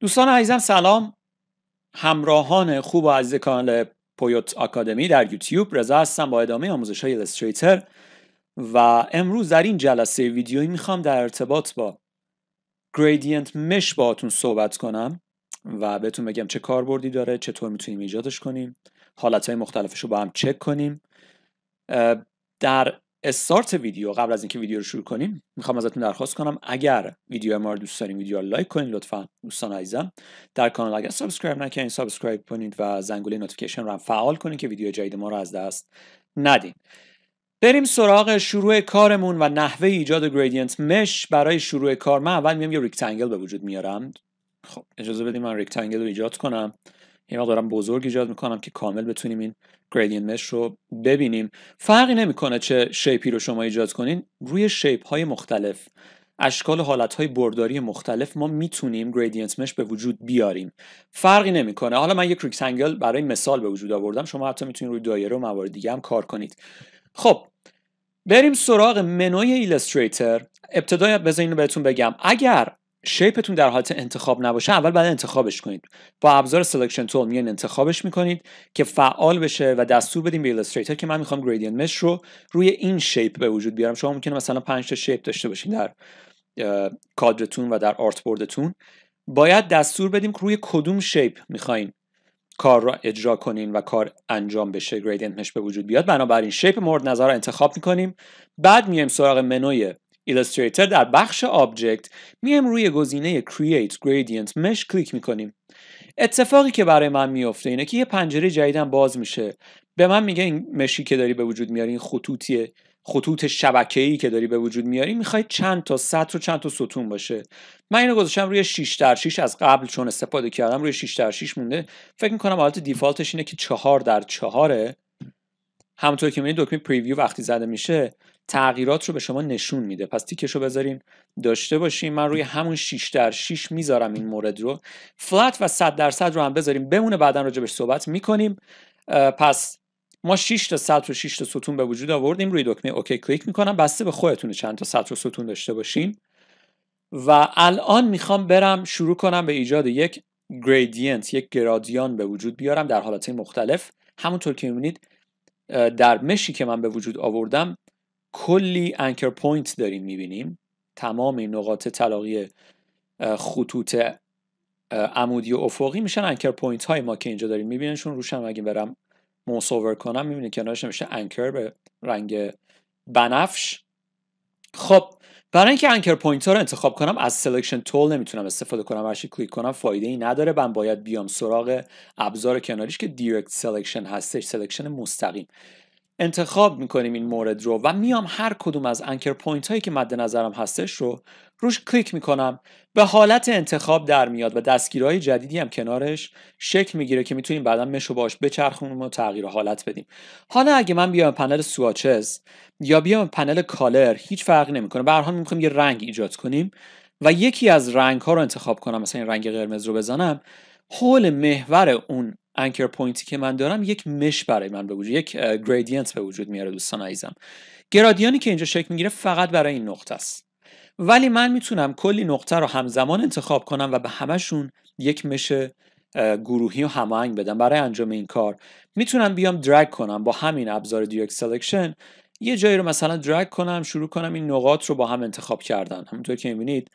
دوستان عزیزم سلام همراهان خوب و عزیز کانال پویوت آکادمی در یوتیوب رضا هستم با ادامه آموزش های الستریتر و امروز در این جلسه ویدیویی میخوام در ارتباط با گریدینت مش باهاتون صحبت کنم و بهتون بگم چه کاربردی داره چطور میتونیم ایجادش کنیم حالت های مختلفش رو با هم چک کنیم در استارت ویدیو قبل از اینکه ویدیو رو شروع کنیم میخوام ازتون درخواست کنم اگر ویدیو ما رو دوست دارین ویدیو رو لایک کنید لطفا دوستان عزیزم در کانال اگر سابسکرایب نکنید سابسکرایب کنید و زنگوله نوتیفیکیشن رو هم فعال کنید که ویدیو جدید ما رو از دست ندین بریم سراغ شروع کارمون و نحوه ایجاد گریدینت مش برای شروع کار من اول میام یه ریکتنگل به وجود میارم خب اجازه بدیم من ریکتنگل رو ایجاد کنم یه یعنی دارم بزرگ ایجاد میکنم که کامل بتونیم این گریدین مش رو ببینیم فرقی نمیکنه چه شیپی رو شما ایجاد کنین روی شیپ های مختلف اشکال حالت های برداری مختلف ما میتونیم گریدینت مش به وجود بیاریم فرقی نمیکنه حالا من یک ریکتنگل برای مثال به وجود آوردم شما حتی میتونید روی دایره و موارد دیگه هم کار کنید خب بریم سراغ منوی ایلستریتر ابتدای بذارین اینو بهتون بگم اگر شیپتون در حالت انتخاب نباشه اول باید انتخابش کنید با ابزار سلکشن تول میان انتخابش میکنید که فعال بشه و دستور بدیم به ایلستریتر که من میخوام گریدین مش رو روی این شیپ به وجود بیارم شما ممکنه مثلا 5 تا شیپ داشته باشین در کادرتون و در آرت بوردتون باید دستور بدیم که روی کدوم شیپ میخواین کار را اجرا کنین و کار انجام بشه گریدینت مش به وجود بیاد بنابراین شیپ مورد نظر رو انتخاب میکنیم بعد میایم سراغ منوی Illustrator در بخش آبجکت میایم روی گزینه Create Gradient Mesh کلیک میکنیم اتفاقی که برای من میافته اینه که یه پنجره جدیدم باز میشه به من میگه این مشی که داری به وجود میاری این خطوطیه خطوط شبکه‌ای که داری به وجود میاری میخوای چند تا سطر و چند تا ستون باشه من اینو گذاشتم روی 6 در 6 از قبل چون استفاده کردم روی 6 در 6 مونده فکر میکنم حالت دیفالتش اینه که 4 در 4 همونطور که میبینید دکمه پریویو وقتی زده میشه تغییرات رو به شما نشون میده پس تیکش رو بذارین داشته باشیم. من روی همون 6 در 6 میذارم این مورد رو فلت و 100 درصد رو هم بذاریم بمونه بعدا راجبش صحبت میکنیم پس ما 6 تا صد و 6 تا ستون به وجود آوردیم روی دکمه اوکی کلیک میکنم بسته به خودتون چند تا صد و ستون داشته باشین و الان میخوام برم شروع کنم به ایجاد یک گریدینت یک گرادیان به وجود بیارم در حالت مختلف همونطور که میبینید در مشی که من به وجود آوردم کلی انکر پوینت داریم میبینیم تمام این نقاط تلاقی خطوط عمودی و افقی میشن انکر پوینت های ما که اینجا داریم چون روشم اگه برم موسوور کنم میبینید کنارش نمیشه انکر به رنگ بنفش خب برای اینکه انکر پوینت ها رو انتخاب کنم از سلکشن تول نمیتونم استفاده کنم هرچی کلیک کنم فایده ای نداره من باید بیام سراغ ابزار کناریش که دیرکت سلکشن هستش سلکشن مستقیم انتخاب میکنیم این مورد رو و میام هر کدوم از انکر پوینت هایی که مد نظرم هستش رو روش کلیک میکنم به حالت انتخاب در میاد و دستگیرهای جدیدی هم کنارش شکل میگیره که میتونیم بعدا مشو باش بچرخونیم و تغییر حالت بدیم حالا اگه من بیام پنل سواچز یا بیام پنل کالر هیچ فرقی نمیکنه به هر حال میخوایم یه رنگ ایجاد کنیم و یکی از رنگ ها رو انتخاب کنم مثلا این رنگ قرمز رو بزنم حول محور اون انکر پوینتی که من دارم یک مش برای من به وجود یک گریدینت به وجود میاره دوستان عزیزم گرادیانی که اینجا شکل میگیره فقط برای این نقطه است ولی من میتونم کلی نقطه رو همزمان انتخاب کنم و به همشون یک مش گروهی و هماهنگ بدم برای انجام این کار میتونم بیام درگ کنم با همین ابزار دیوک سلکشن یه جایی رو مثلا درگ کنم شروع کنم این نقاط رو با هم انتخاب کردن همونطور که میبینید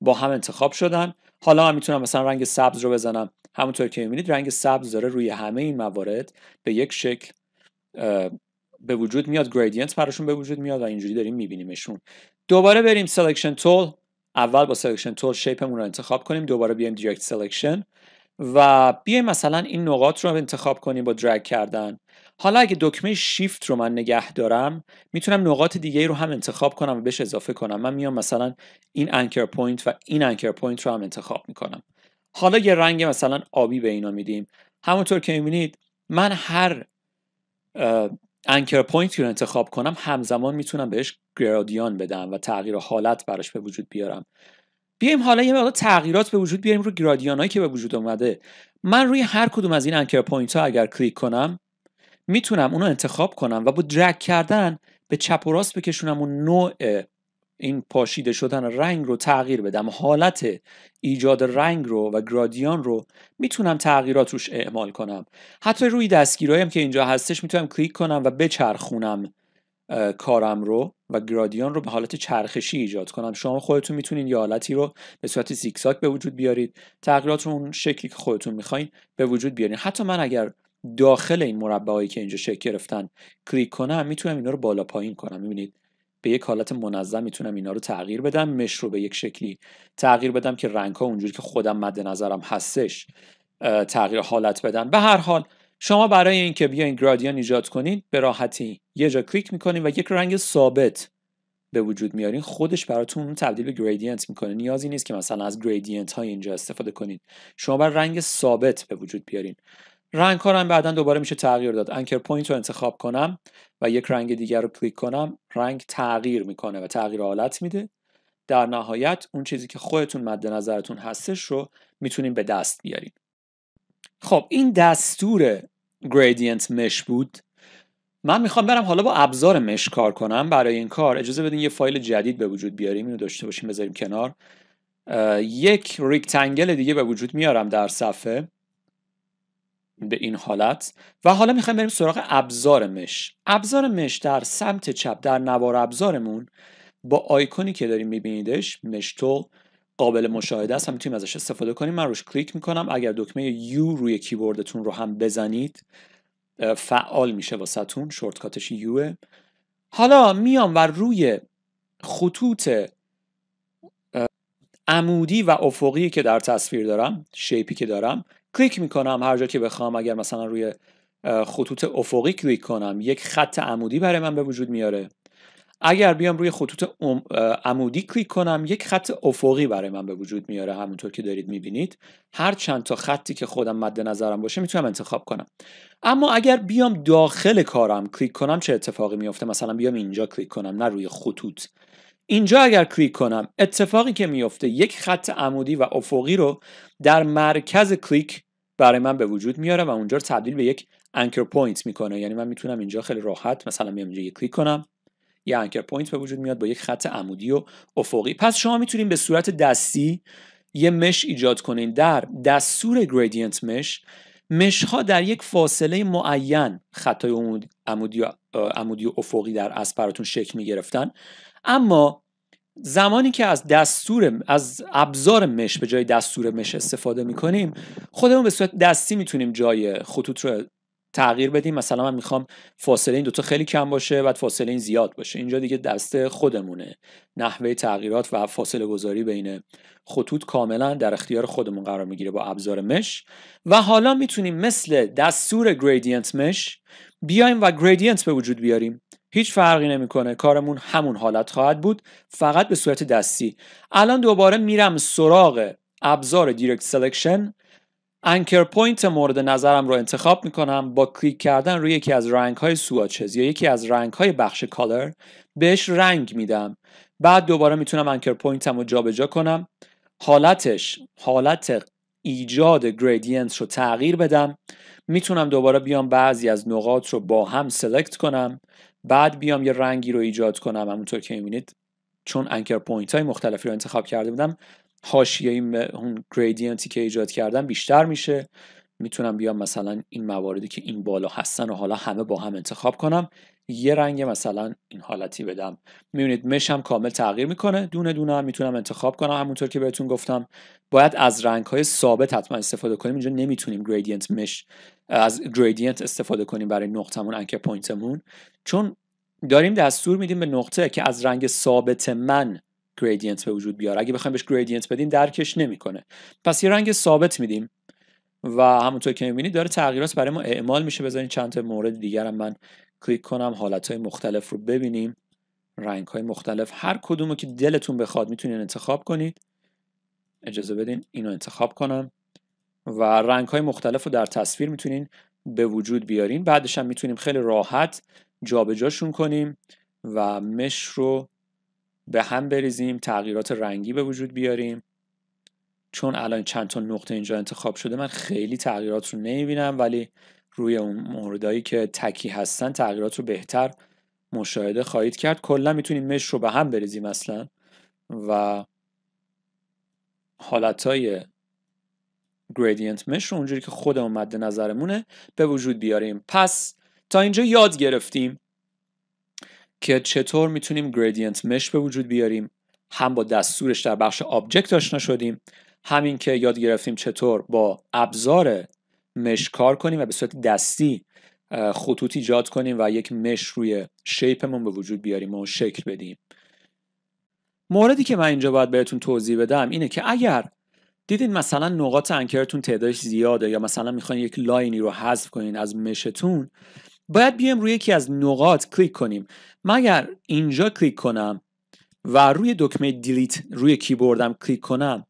با هم انتخاب شدن حالا من میتونم مثلا رنگ سبز رو بزنم همونطور که میبینید رنگ سبز داره روی همه این موارد به یک شکل به وجود میاد گریدینت براشون به وجود میاد و اینجوری داریم میبینیمشون دوباره بریم سلکشن تول اول با سلکشن تول شیپمون رو انتخاب کنیم دوباره بیایم دایرکت سلکشن و بیایم مثلا این نقاط رو انتخاب کنیم با درگ کردن حالا اگه دکمه شیفت رو من نگه دارم میتونم نقاط دیگه رو هم انتخاب کنم و بهش اضافه کنم من میام مثلا این انکر پوینت و این انکر پوینت رو هم انتخاب میکنم حالا یه رنگ مثلا آبی به اینا میدیم همونطور که میبینید من هر انکر پوینتی رو انتخاب کنم همزمان میتونم بهش گرادیان بدم و تغییر حالت براش به وجود بیارم بیایم حالا یه مقدار تغییرات به وجود بیاریم رو گرادیان هایی که به وجود اومده من روی هر کدوم از این انکر پوینت ها اگر کلیک کنم میتونم اونو انتخاب کنم و با درگ کردن به چپ و راست بکشونم اون نوع این پاشیده شدن رنگ رو تغییر بدم حالت ایجاد رنگ رو و گرادیان رو میتونم تغییرات روش اعمال کنم حتی روی دستگیرایم که اینجا هستش میتونم کلیک کنم و بچرخونم کارم رو و گرادیان رو به حالت چرخشی ایجاد کنم شما خودتون میتونید یه حالتی رو به صورت زیگزاگ به وجود بیارید تغییرات اون شکلی که خودتون میخواین به وجود بیارید. حتی من اگر داخل این مربعایی که اینجا شکل گرفتن کلیک کنم میتونم اینا رو بالا پایین کنم میبینید به یک حالت منظم میتونم اینا رو تغییر بدم مش رو به یک شکلی تغییر بدم که رنگ ها اونجوری که خودم مد نظرم هستش تغییر حالت بدن به هر حال شما برای اینکه بیاین گرادیان ایجاد کنین به راحتی یه جا کلیک میکنین و یک رنگ ثابت به وجود میارین خودش براتون تبدیل به گریدینت میکنه نیازی نیست که مثلا از گریدینت های اینجا استفاده کنین شما بر رنگ ثابت به وجود بیارین رنگ هم بعدا دوباره میشه تغییر داد انکر پوینت رو انتخاب کنم و یک رنگ دیگر رو کلیک کنم رنگ تغییر میکنه و تغییر حالت میده در نهایت اون چیزی که خودتون مد نظرتون هستش رو میتونیم به دست بیاریم خب این دستور gradient مش بود من میخوام برم حالا با ابزار مش کار کنم برای این کار اجازه بدین یه فایل جدید به وجود بیاریم اینو داشته باشیم بذاریم کنار یک ریکتنگل دیگه به وجود میارم در صفحه به این حالت و حالا میخوایم بریم سراغ ابزار مش ابزار مش در سمت چپ در نوار ابزارمون با آیکونی که داریم میبینیدش مشتول قابل مشاهده است هم میتونیم ازش استفاده کنیم من روش کلیک میکنم اگر دکمه یو روی کیبوردتون رو هم بزنید فعال میشه تون شورتکاتش یوه حالا میام و روی خطوط عمودی و افقی که در تصویر دارم شیپی که دارم کلیک میکنم هر جا که بخوام اگر مثلا روی خطوط افقی کلیک کنم یک خط عمودی برای من به وجود میاره اگر بیام روی خطوط عمودی کلیک کنم یک خط افقی برای من به وجود میاره همونطور که دارید میبینید هر چند تا خطی که خودم مد نظرم باشه میتونم انتخاب کنم اما اگر بیام داخل کارم کلیک کنم چه اتفاقی میفته مثلا بیام اینجا کلیک کنم نه روی خطوط اینجا اگر کلیک کنم اتفاقی که میفته یک خط عمودی و افقی رو در مرکز کلیک برای من به وجود میاره و اونجا رو تبدیل به یک انکر پوینت میکنه یعنی من میتونم اینجا خیلی راحت مثلا میام اینجا یک کلیک کنم یه انکر پوینت به وجود میاد با یک خط عمودی و افقی پس شما میتونید به صورت دستی یه مش ایجاد کنین در دستور گریدینت مش مش ها در یک فاصله معین خطای عمودی و, عمودی افقی در از براتون شکل می گرفتن اما زمانی که از دستور از ابزار مش به جای دستور مش استفاده میکنیم خودمون به صورت دستی میتونیم جای خطوط رو تغییر بدیم مثلا من میخوام فاصله این دوتا خیلی کم باشه بعد فاصله این زیاد باشه اینجا دیگه دست خودمونه نحوه تغییرات و فاصله گذاری بین خطوط کاملا در اختیار خودمون قرار میگیره با ابزار مش و حالا میتونیم مثل دستور گریدینت مش بیایم و گریدینت به وجود بیاریم هیچ فرقی نمیکنه کارمون همون حالت خواهد بود فقط به صورت دستی الان دوباره میرم سراغ ابزار دیرکت سلکشن انکر پوینت مورد نظرم رو انتخاب میکنم با کلیک کردن روی یکی از رنگ های سواتچز یا یکی از رنگ های بخش کالر بهش رنگ میدم بعد دوباره میتونم انکر پوینتم رو جابجا کنم حالتش حالت ایجاد گریدینت رو تغییر بدم میتونم دوباره بیام بعضی از نقاط رو با هم سلکت کنم بعد بیام یه رنگی رو ایجاد کنم همونطور که میبینید چون انکر پوینت های مختلفی رو انتخاب کرده بودم حاشیه اون گریدینتی که ایجاد کردم بیشتر میشه میتونم بیام مثلا این مواردی که این بالا هستن و حالا همه با هم انتخاب کنم یه رنگ مثلا این حالتی بدم میبینید مش هم کامل تغییر میکنه دونه دونه هم میتونم انتخاب کنم همونطور که بهتون گفتم باید از رنگ های ثابت حتما استفاده کنیم اینجا نمیتونیم گریدینت مش از گریدینت استفاده کنیم برای نقطمون انکر پوینتمون چون داریم دستور میدیم به نقطه که از رنگ ثابت من گریدینت به وجود بیاره اگه بخوایم بهش گریدینت بدیم درکش نمیکنه پس یه رنگ ثابت میدیم و همونطور که میبینید داره تغییرات برای ما اعمال میشه بذارین چند تا مورد هم من کلیک کنم حالت های مختلف رو ببینیم رنگ های مختلف هر کدوم که دلتون بخواد میتونین انتخاب کنید اجازه بدین اینو انتخاب کنم و رنگ های مختلف رو در تصویر میتونین به وجود بیارین بعدش هم میتونیم خیلی راحت جابجاشون کنیم و مش رو به هم بریزیم تغییرات رنگی به وجود بیاریم چون الان چند تا نقطه اینجا انتخاب شده من خیلی تغییرات رو نمیبینم ولی روی اون موردهایی که تکی هستن تغییرات رو بهتر مشاهده خواهید کرد کلا میتونیم مش رو به هم بریزیم اصلا و حالتهای گریدینت مش رو اونجوری که خودمون مد نظرمونه به وجود بیاریم پس تا اینجا یاد گرفتیم که چطور میتونیم گریدینت مش به وجود بیاریم هم با دستورش در بخش آبجکت آشنا شدیم همین که یاد گرفتیم چطور با ابزار مش کار کنیم و به صورت دستی خطوط ایجاد کنیم و یک مش روی شیپمون به وجود بیاریم و شکل بدیم موردی که من اینجا باید بهتون توضیح بدم اینه که اگر دیدین مثلا نقاط انکرتون تعدادش زیاده یا مثلا میخواین یک لاینی رو حذف کنین از مشتون باید بیایم روی یکی از نقاط کلیک کنیم مگر اینجا کلیک کنم و روی دکمه دیلیت روی کیبوردم کلیک کنم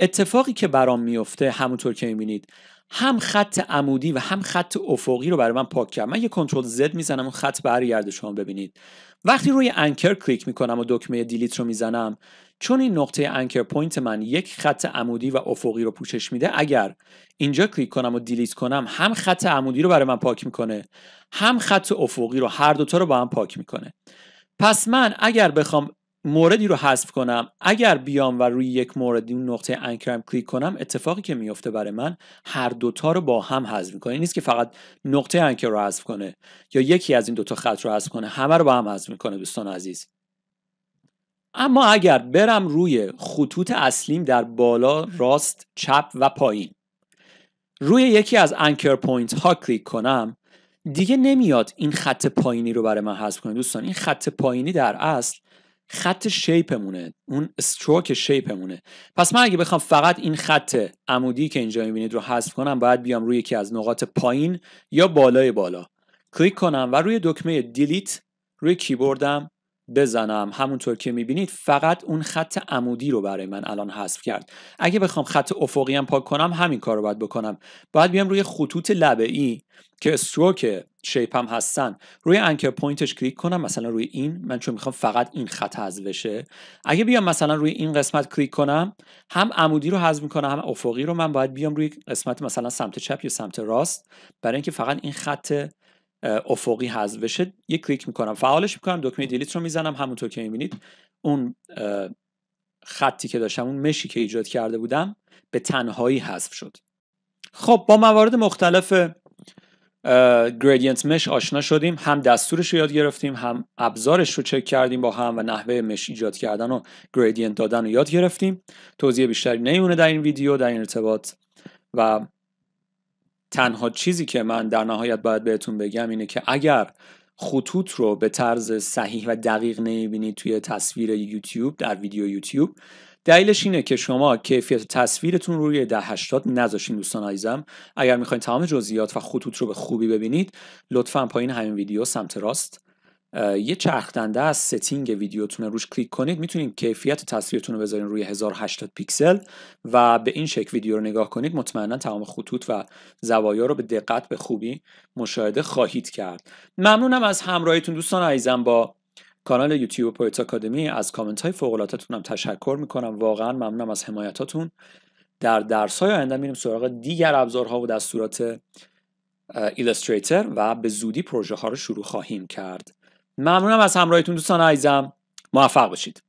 اتفاقی که برام میفته همونطور که میبینید هم خط عمودی و هم خط افقی رو برای من پاک کرد من یه کنترل زد میزنم اون خط برگرده شما ببینید وقتی روی انکر کلیک میکنم و دکمه دیلیت رو میزنم چون این نقطه انکر پوینت من یک خط عمودی و افقی رو پوشش میده اگر اینجا کلیک کنم و دیلیت کنم هم خط عمودی رو برای من پاک میکنه هم خط افقی رو هر دوتا رو با هم پاک میکنه پس من اگر بخوام موردی رو حذف کنم اگر بیام و روی یک مورد اون نقطه انکرم کلیک کنم اتفاقی که میفته برای من هر دوتا رو با هم حذف میکنه نیست که فقط نقطه انکر رو حذف کنه یا یکی از این دوتا خط رو حذف کنه همه رو با هم حذف میکنه دوستان عزیز اما اگر برم روی خطوط اصلیم در بالا راست چپ و پایین روی یکی از انکر پوینت ها کلیک کنم دیگه نمیاد این خط پایینی رو برای من حذف کنه دوستان این خط پایینی در اصل خط شیپمونه اون استروک شیپمونه پس من اگه بخوام فقط این خط عمودی که اینجا میبینید رو حذف کنم باید بیام روی یکی از نقاط پایین یا بالای بالا کلیک کنم و روی دکمه دیلیت روی کیبوردم بزنم همونطور که میبینید فقط اون خط عمودی رو برای من الان حذف کرد اگه بخوام خط افقی هم پاک کنم همین کار رو باید بکنم باید بیام روی خطوط لبه ای که استروک شیپ هم هستن روی انکر پوینتش کلیک کنم مثلا روی این من چون میخوام فقط این خط حذف بشه اگه بیام مثلا روی این قسمت کلیک کنم هم عمودی رو حذف میکنه هم افقی رو من باید بیام روی قسمت مثلا سمت چپ یا سمت راست برای اینکه فقط این خط افقی حذف بشه یه کلیک میکنم فعالش میکنم دکمه دیلیت رو میزنم همونطور که میبینید اون خطی که داشتم اون مشی که ایجاد کرده بودم به تنهایی حذف شد خب با موارد مختلف گریدینت مش آشنا شدیم هم دستورش رو یاد گرفتیم هم ابزارش رو چک کردیم با هم و نحوه مش ایجاد کردن و گریدینت دادن رو یاد گرفتیم توضیح بیشتری نیونه در این ویدیو در این ارتباط و تنها چیزی که من در نهایت باید بهتون بگم اینه که اگر خطوط رو به طرز صحیح و دقیق نمیبینید توی تصویر یوتیوب در ویدیو یوتیوب دلیلش اینه که شما کیفیت تصویرتون روی 1080 80 نذاشین دوستان عزیزم اگر میخواین تمام جزئیات و خطوط رو به خوبی ببینید لطفا پایین همین ویدیو سمت راست یه چرخ از ستینگ ویدیوتون روش کلیک کنید میتونید کیفیت تصویرتون رو بذارین روی 1080 پیکسل و به این شکل ویدیو رو نگاه کنید مطمئنا تمام خطوط و زوایا رو به دقت به خوبی مشاهده خواهید کرد ممنونم از همراهیتون دوستان عزیزم با کانال یوتیوب پویت آکادمی از کامنت های فوق هم تشکر میکنم واقعا ممنونم از حمایتاتون در درس های آینده میریم سراغ دیگر ابزارها و دستورات ایلستریتر و به زودی پروژه ها رو شروع خواهیم کرد ممنونم از همراهیتون دوستان عزیزم موفق باشید